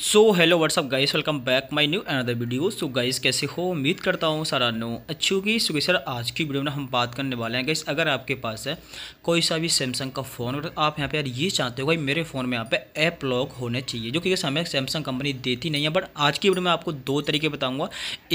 so hello what's up guys welcome back my new another video so guys कैसे हो उम्मीद करता हूँ सारा नो अच्छी होगी सो सर आज की वीडियो में हम बात करने वाले हैं गाइस अगर आपके पास है कोई सा भी सैमसंग का फ़ोन अगर आप यहाँ पे यार ये चाहते हो भाई मेरे फ़ोन में यहाँ पे ऐप लॉक होने चाहिए जो कि हमें सैमसंग कंपनी देती नहीं है बट आज की वीडियो में आपको दो तरीके बताऊँगा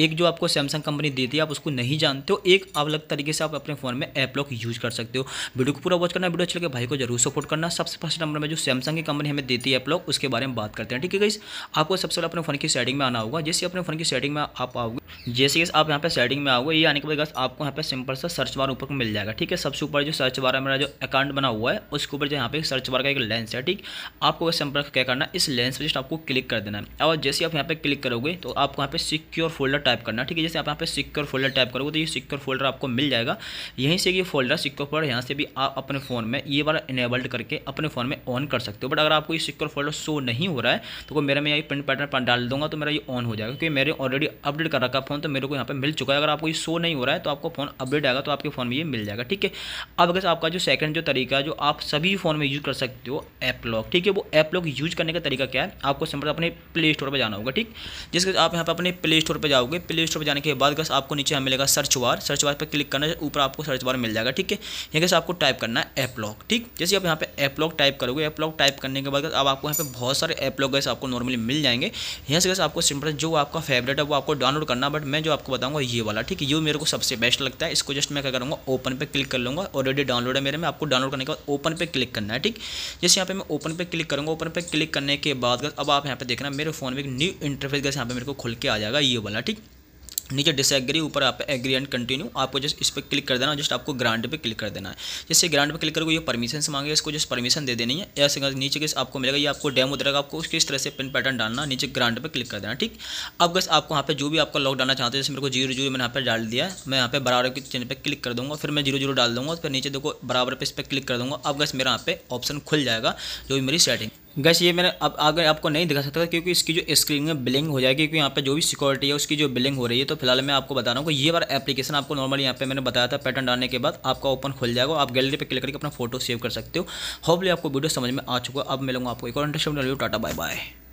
एक जो आपको सैमसंग कंपनी देती है आप उसको नहीं जानते हो एक अलग तरीके से आप अपने फ़ोन में ऐप लॉक यूज़ कर सकते हो वीडियो को पूरा वॉच करना वीडियो अच्छे लगे भाई को जरूर सपोर्ट करना सबसे फर्स्ट नंबर में जो सैमसंग की कंपनी हमें देती है ऐप लॉक उसके बारे में बात करते हैं ठीक है गाइस आपको सबसे पहले अपने फ़ोन की सेटिंग में आना होगा जैसे अपने फ़ोन की सेटिंग में आप आओगे जैसे जैसे आप यहाँ पे सेटिंग में आओगे ये आने के बाद आपको यहाँ पे सिंपल सा सर्च बार ऊपर मिल जाएगा ठीक है सबसे ऊपर जो सर्च बार है मेरा जो अकाउंट बना हुआ है उसके ऊपर जो यहाँ पे सर्च बार का एक लेंस है ठीक आपको सिंपल क्या करना इस लेंस पर जस्ट आपको क्लिक कर देना है और जैसे आप यहाँ पे क्लिक करोगे तो आपको यहाँ पे सिक्योर फोल्डर टाइप करना ठीक है जैसे आप यहाँ पे सिक्योर फोल्डर टाइप करोगे तो ये सिक्योर फोल्डर आपको मिल जाएगा यहीं से ये फोल्डर सिक्योर फोल्डर यहाँ से भी आप अपने फ़ोन में ये बार इनेबल्ड करके अपने फ़ोन में ऑन कर सकते हो बट अगर आपको ये सिक्योर फोल्डर शो नहीं हो रहा है तो मेरे मेरा वगैरह मैं यही प्रिंट पैटर्न डाल दूंगा तो मेरा ये ऑन हो जाएगा क्योंकि मेरे ऑलरेडी अपडेट कर रखा फ़ोन तो मेरे को यहाँ पर मिल चुका है अगर आपको ये शो नहीं हो रहा है तो आपको फ़ोन अपडेट आएगा तो आपके फ़ोन में ये मिल जाएगा ठीक है अब अगर आपका जो सेकंड जो तरीका जो आप सभी फ़ोन में यूज़ कर सकते हो ऐप लॉक ठीक है वो ऐप लॉक यूज़ करने का तरीका क्या है आपको सिंपल अपने प्ले स्टोर पर जाना होगा ठीक जिसके आप यहाँ पर अपने प्ले स्टोर पर जाओगे प्ले स्टोर पर जाने के बाद बस आपको नीचे मिलेगा सर्च वार सर्च वार पर क्लिक करना ऊपर आपको सर्च वार मिल जाएगा ठीक है यहाँ कैसे आपको टाइप करना है ऐप लॉक ठीक जैसे आप यहाँ पर ऐप लॉक टाइप करोगे ऐप लॉक टाइप करने के बाद अब आपको यहाँ पर बहुत सारे ऐप लॉक गए आपको नॉर्मल नॉर्मली मिल जाएंगे यहाँ से बस आपको सिंपल जो आपका फेवरेट है वो आपको डाउनलोड करना बट मैं जो आपको बताऊँगा ये वाला ठीक है ये मेरे को सबसे बेस्ट लगता है इसको जस्ट मैं क्या करूँगा ओपन पर क्लिक कर लूँगा ऑलरेडी डाउनलोड है मेरे में आपको डाउनलोड करने के बाद ओपन पर क्लिक करना है ठीक जैसे यहाँ पर मैं ओपन पर क्लिक करूँगा ओपन पर क्लिक करने के बाद अब आप यहाँ पर देखना मेरे फ़ोन में एक न्यू इंटरफेस यहाँ पर मेरे को खुल के आ जाएगा ये वाला ठीक नीचे डिसएग्री ऊपर आप एग्री एंड कंटिन्यू आपको जस्ट इस पर क्लिक कर देना जस्ट आपको ग्रांट पे क्लिक कर देना है जैसे ग्रांट पे क्लिक करोगे ये परमिशन से मांगे इसको जस्ट परमिशन दे देनी है ऐसे नीचे किस आपको मिलेगा ये आपको डेमो देगा आपको किस तरह से पिन पैटर्न डालना नीचे ग्रांट पे क्लिक कर देना ठीक अब बस आपको यहाँ पे जो भी आपका लॉक डालना चाहते हैं जैसे मेरे को जीरो जीरो मैंने यहाँ पर डाल दिया मैं यहाँ पर बराबर के चिन्ह पर क्लिक कर दूँगा फिर मैं जीरो जीरो डाल दूँगा फिर नीचे देखो बराबर पर इस पर क्लिक कर दूँगा अब बस मेरा यहाँ पे ऑप्शन खुल जाएगा जो भी मेरी सेटिंग गैस ये मैंने अब अगर आपको नहीं दिखा सकता क्योंकि इसकी जो स्क्रीन में बिलिंग हो जाएगी क्योंकि यहाँ पे जो भी सिक्योरिटी है उसकी जो बिलिंग हो रही है तो फिलहाल मैं आपको बता रहा हूँ कि ये बार एप्लीकेशन आपको नॉर्मली यहाँ पे मैंने बताया था पैटर्न डालने के बाद आपका ओपन खुल जाएगा आप गैलरी पर क्लिक करके अपना फोटो सेव कर सकते हो होपली आपको वीडियो समझ में आ चुका अब मिलूंगा आपको एक और इंटरेस्ट टाटा बाय बाय